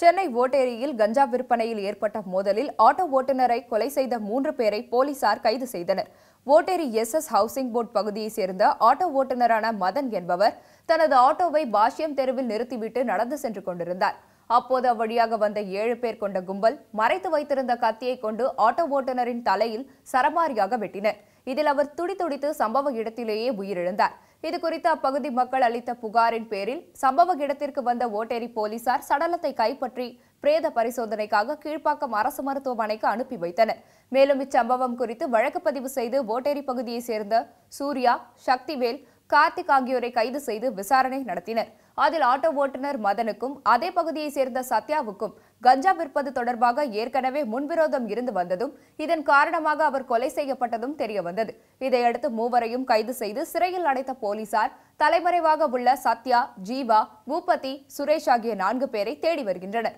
சென்னை ஓட்டேரியில் கஞ்சா விற்பனையில் ஏற்பட்ட மோதலில் ஆட்டோ ஓட்டுநரை கொலை செய்த மூன்று பேரை போலீசார் கைது செய்தனர் Otteri S S housing board பகுதியைச் சேர்ந்த ஆட்டோ ஓட்டுநரான மதன் என்பவர் தனது ஆட்டோவை பாஷ்யம் தெருவில் நிறுத்திவிட்டு நடந்து சென்று கொண்டிருந்தார் அப்போது அவ்வழியாக வந்த ஏழு பேர் கொண்ட கும்பல் மறைத்து வைத்திருந்த கத்தியை கொண்டு ஆட்டோ ஓட்டுநரின் தலையில் சரமாரியாக வெட்டினர் இதில் அவர் துடி துடித்து சம்பவ இடத்திலேயே உயிரிழந்தார் இது குறித்து அப்பகுதி மக்கள் அளித்த புகாரின் பேரில் சம்பவ இடத்திற்கு வந்த ஓட்டேரி போலீசார் சடலத்தை கைப்பற்றி பிரேத பரிசோதனைக்காக கீழ்ப்பாக்கம் அரசு மருத்துவமனைக்கு அனுப்பி வைத்தனர் மேலும் இச்சம்பவம் குறித்து வழக்கு பதிவு செய்து ஓட்டேரி பகுதியைச் சேர்ந்த சூர்யா சக்திவேல் கார்த்திக் ஆகியோரை கைது செய்து விசாரணை நடத்தினர் அதில் ஆட்டோ ஓட்டுநர் மதனுக்கும் அதே பகுதியை சேர்ந்த சத்யாவுக்கும் கஞ்சா விற்பது தொடர்பாக ஏற்கனவே முன்விரோதம் இருந்து வந்ததும் இதன் காரணமாக அவர் கொலை செய்யப்பட்டதும் தெரியவந்தது இதையடுத்து மூவரையும் கைது செய்து சிறையில் அடைத்த போலீசார் தலைமறைவாக உள்ள சத்யா ஜீவா பூபதி சுரேஷ் ஆகிய நான்கு பேரை தேடி வருகின்றனர்